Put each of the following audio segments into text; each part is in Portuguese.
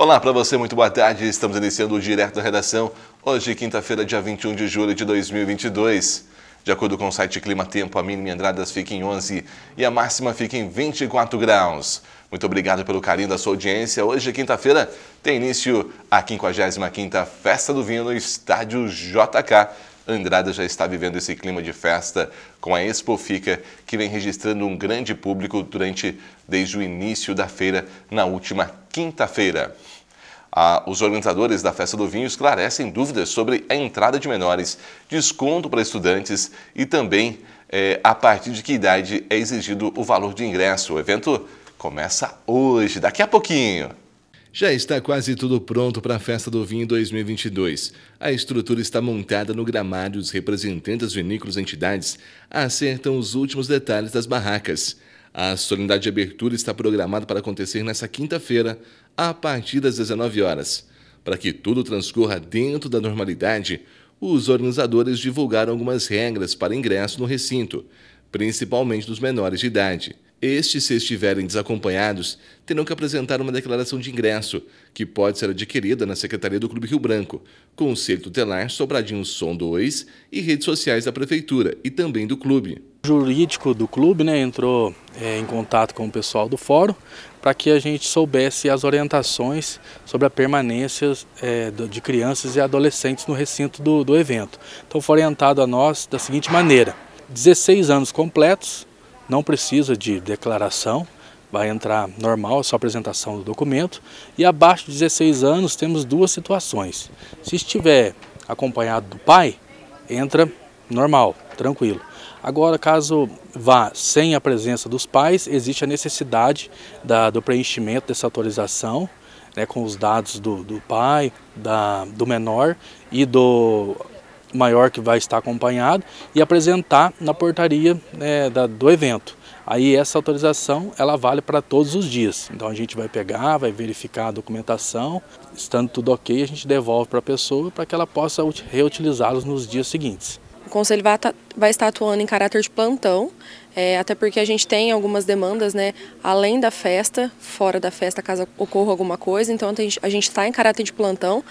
Olá para você, muito boa tarde. Estamos iniciando o Direto da Redação, hoje, quinta-feira, dia 21 de julho de 2022. De acordo com o site Clima Tempo, a mínima em Andradas fica em 11 e a máxima fica em 24 graus. Muito obrigado pelo carinho da sua audiência. Hoje, quinta-feira, tem início a 55ª Festa do Vinho no Estádio JK. Andrada já está vivendo esse clima de festa com a Expo Fica, que vem registrando um grande público durante desde o início da feira na última quinta-feira. os organizadores da Festa do Vinho esclarecem dúvidas sobre a entrada de menores, desconto para estudantes e também é, a partir de que idade é exigido o valor de ingresso. O evento começa hoje, daqui a pouquinho. Já está quase tudo pronto para a Festa do Vinho 2022. A estrutura está montada no gramado e os representantes vinícolas e entidades acertam os últimos detalhes das barracas. A solenidade de abertura está programada para acontecer nesta quinta-feira, a partir das 19 horas. Para que tudo transcorra dentro da normalidade, os organizadores divulgaram algumas regras para ingresso no recinto, principalmente dos menores de idade. Estes, se estiverem desacompanhados, terão que apresentar uma declaração de ingresso, que pode ser adquirida na Secretaria do Clube Rio Branco, Conselho Tutelar Sobradinho Som 2 e redes sociais da Prefeitura e também do clube. O jurídico do clube né, entrou é, em contato com o pessoal do fórum para que a gente soubesse as orientações sobre a permanência é, de crianças e adolescentes no recinto do, do evento. Então foi orientado a nós da seguinte maneira. 16 anos completos, não precisa de declaração, vai entrar normal, é só apresentação do documento. E abaixo de 16 anos temos duas situações. Se estiver acompanhado do pai, entra normal, tranquilo. Agora, caso vá sem a presença dos pais, existe a necessidade da, do preenchimento dessa autorização né, com os dados do, do pai, da, do menor e do maior que vai estar acompanhado e apresentar na portaria né, da, do evento. Aí essa autorização ela vale para todos os dias. Então a gente vai pegar, vai verificar a documentação, estando tudo ok, a gente devolve para a pessoa para que ela possa reutilizá-los nos dias seguintes. O Conselho vai estar atuando em caráter de plantão, é, até porque a gente tem algumas demandas, né? Além da festa, fora da festa, caso ocorra alguma coisa, então a gente está em caráter de plantão,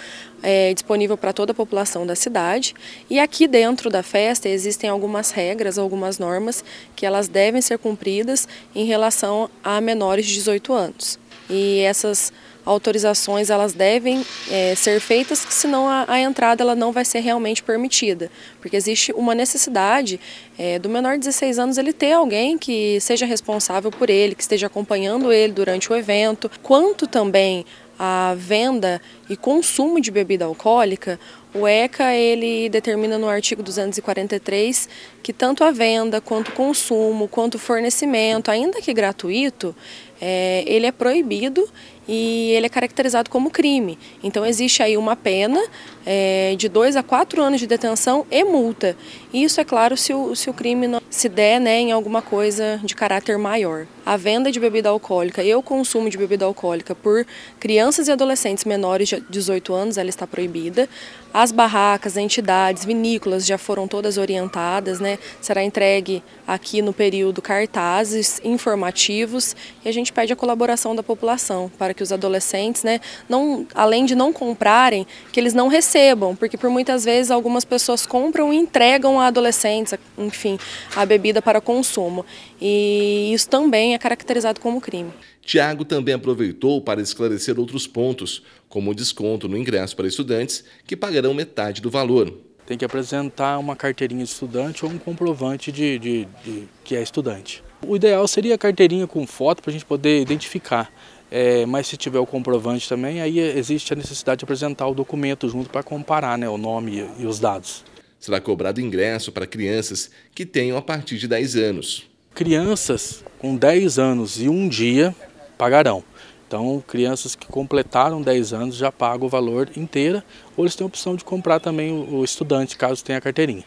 é, disponível para toda a população da cidade. E aqui dentro da festa existem algumas regras, algumas normas que elas devem ser cumpridas em relação a menores de 18 anos. E essas autorizações elas devem é, ser feitas, senão a, a, entrada ela não vai ser realmente permitida, porque existe uma necessidade é, do menor de 16 anos ele ter alguém que seja responsável por ele, que esteja acompanhando ele durante o evento, quanto também a venda e consumo de bebida alcoólica, o ECA ele determina no artigo 243 que tanto a venda, quanto o consumo, quanto o fornecimento, ainda que gratuito, é, ele é proibido e ele é caracterizado como crime. Então existe aí uma pena é, de dois a quatro anos de detenção e multa. Isso é claro se o, se o crime não, se der né, em alguma coisa de caráter maior. A venda de bebida alcoólica e o consumo de bebida alcoólica por crianças e adolescentes menores de 18 anos ela está proibida. As barracas, entidades, vinícolas já foram todas orientadas, né? Será entregue aqui no período cartazes informativos e a gente pede a colaboração da população para que os adolescentes, né, não, além de não comprarem, que eles não recebam, porque por muitas vezes algumas pessoas compram e entregam a adolescentes, enfim, a bebida para consumo. E isso também é caracterizado como crime. Tiago também aproveitou para esclarecer outros pontos, como o desconto no ingresso para estudantes, que pagarão metade do valor. Tem que apresentar uma carteirinha de estudante ou um comprovante de, de, de que é estudante. O ideal seria a carteirinha com foto para a gente poder identificar. É, mas se tiver o comprovante também, aí existe a necessidade de apresentar o documento junto para comparar né, o nome e os dados. Será cobrado ingresso para crianças que tenham a partir de 10 anos. Crianças com 10 anos e um dia pagarão. Então, crianças que completaram 10 anos já pagam o valor inteira, ou eles têm a opção de comprar também o estudante, caso tenha carteirinha.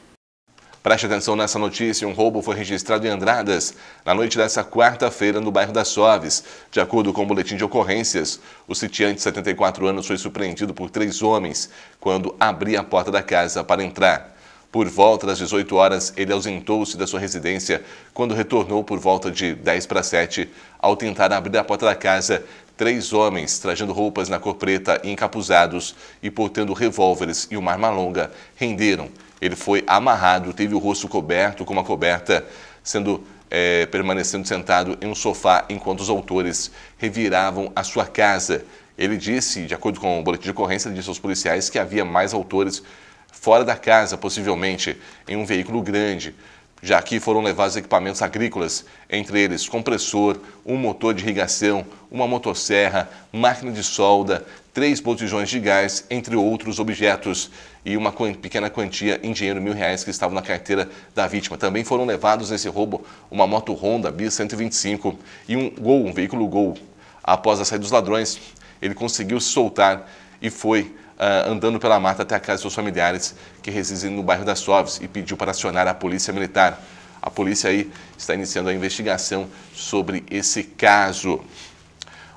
Preste atenção nessa notícia: um roubo foi registrado em Andradas na noite desta quarta-feira no bairro das Soves. De acordo com o boletim de ocorrências, o sitiante de 74 anos foi surpreendido por três homens quando abria a porta da casa para entrar. Por volta das 18 horas, ele ausentou-se da sua residência quando retornou por volta de 10 para 7. Ao tentar abrir a porta da casa, três homens, trajando roupas na cor preta e encapuzados e portando revólveres e uma arma longa, renderam. Ele foi amarrado, teve o rosto coberto com uma coberta, sendo é, permanecendo sentado em um sofá enquanto os autores reviravam a sua casa. Ele disse, de acordo com o boletim de ocorrência, disse aos policiais que havia mais autores fora da casa, possivelmente em um veículo grande, já que foram levados equipamentos agrícolas, entre eles compressor, um motor de irrigação, uma motosserra, máquina de solda, três botijões de gás, entre outros objetos, e uma pequena quantia em dinheiro, mil reais, que estavam na carteira da vítima. Também foram levados nesse roubo uma moto Honda B125 e um Gol, um veículo Gol. Após a saída dos ladrões, ele conseguiu se soltar e foi uh, andando pela mata até a casa de seus familiares que residem no bairro das Soves e pediu para acionar a polícia militar. A polícia aí está iniciando a investigação sobre esse caso.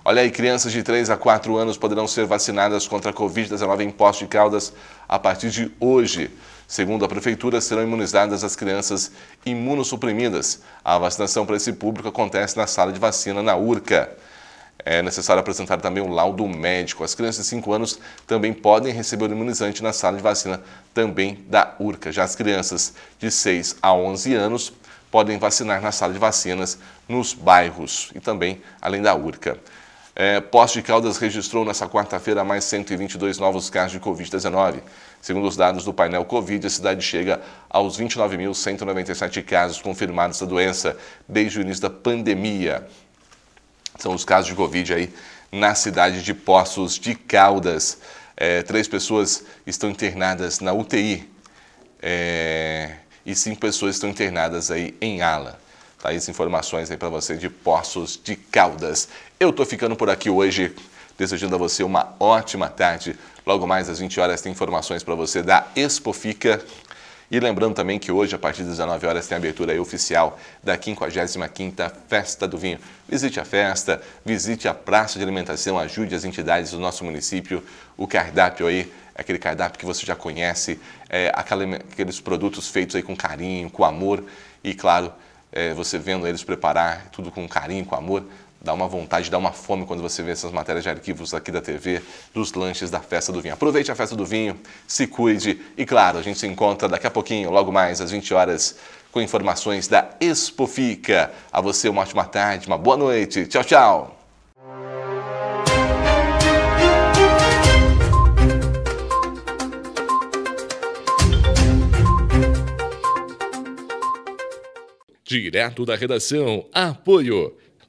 Olha aí, crianças de 3 a 4 anos poderão ser vacinadas contra a Covid-19 em Poços de Caldas a partir de hoje. Segundo a Prefeitura, serão imunizadas as crianças imunossuprimidas. A vacinação para esse público acontece na sala de vacina na URCA é necessário apresentar também o um laudo médico. As crianças de 5 anos também podem receber o imunizante na sala de vacina também da URCA. Já as crianças de 6 a 11 anos podem vacinar na sala de vacinas nos bairros e também além da URCA. É, Poste de Caldas registrou nesta quarta-feira mais 122 novos casos de Covid-19. Segundo os dados do painel Covid, a cidade chega aos 29.197 casos confirmados da doença desde o início da pandemia. São os casos de Covid aí na cidade de Poços de Caldas. É, três pessoas estão internadas na UTI é, e cinco pessoas estão internadas aí em ala. Tá aí as informações aí para você de Poços de Caldas. Eu tô ficando por aqui hoje, desejando a você uma ótima tarde. Logo mais às 20 horas tem informações para você da Expofica. E lembrando também que hoje, a partir das 19 horas, tem a abertura oficial da 55ª Festa do Vinho. Visite a festa, visite a praça de alimentação, ajude as entidades do nosso município. O cardápio aí, aquele cardápio que você já conhece, é, aqueles produtos feitos aí com carinho, com amor e, claro, é, você vendo eles preparar tudo com carinho, com amor, dá uma vontade, dá uma fome quando você vê essas matérias de arquivos aqui da TV, dos lanches da Festa do Vinho. Aproveite a Festa do Vinho, se cuide e, claro, a gente se encontra daqui a pouquinho, logo mais às 20 horas, com informações da Expofica. A você uma ótima tarde, uma boa noite. Tchau, tchau! Direto da redação, apoio.